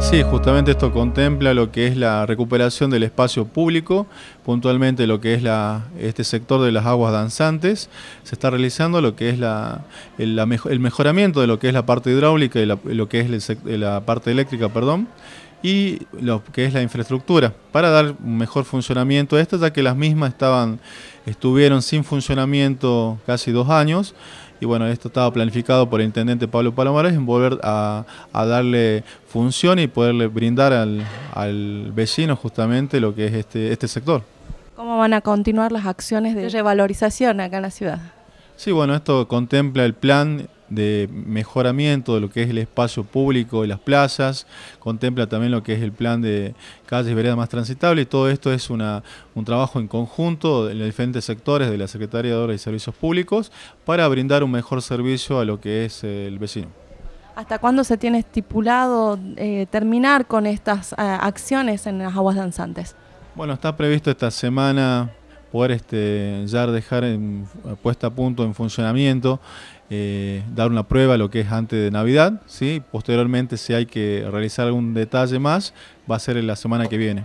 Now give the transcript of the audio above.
Sí, justamente esto contempla lo que es la recuperación del espacio público, puntualmente lo que es la, este sector de las aguas danzantes. Se está realizando lo que es el, mejoramiento de lo que es la parte hidráulica y lo que es la parte eléctrica, perdón y lo que es la infraestructura para dar un mejor funcionamiento a estas ya que las mismas estaban estuvieron sin funcionamiento casi dos años y bueno, esto estaba planificado por el intendente Pablo Palomares en volver a, darle función y poderle brindar al, vecino justamente lo que es este, este sector. ¿Cómo van a continuar las acciones de revalorización acá en la ciudad? Sí, bueno, esto contempla el plan de mejoramiento de lo que es el espacio público y las plazas, contempla también lo que es el plan de calles y veredas más transitables, todo esto es una, un trabajo en conjunto en los diferentes sectores de la Secretaría de Obras y Servicios Públicos para brindar un mejor servicio a lo que es eh, el vecino. ¿Hasta cuándo se tiene estipulado eh, terminar con estas eh, acciones en las aguas danzantes? Bueno, está previsto esta semana poder este, ya dejar en, puesta a punto en funcionamiento, eh, dar una prueba lo que es antes de Navidad, ¿sí? posteriormente si hay que realizar algún detalle más, va a ser en la semana que viene.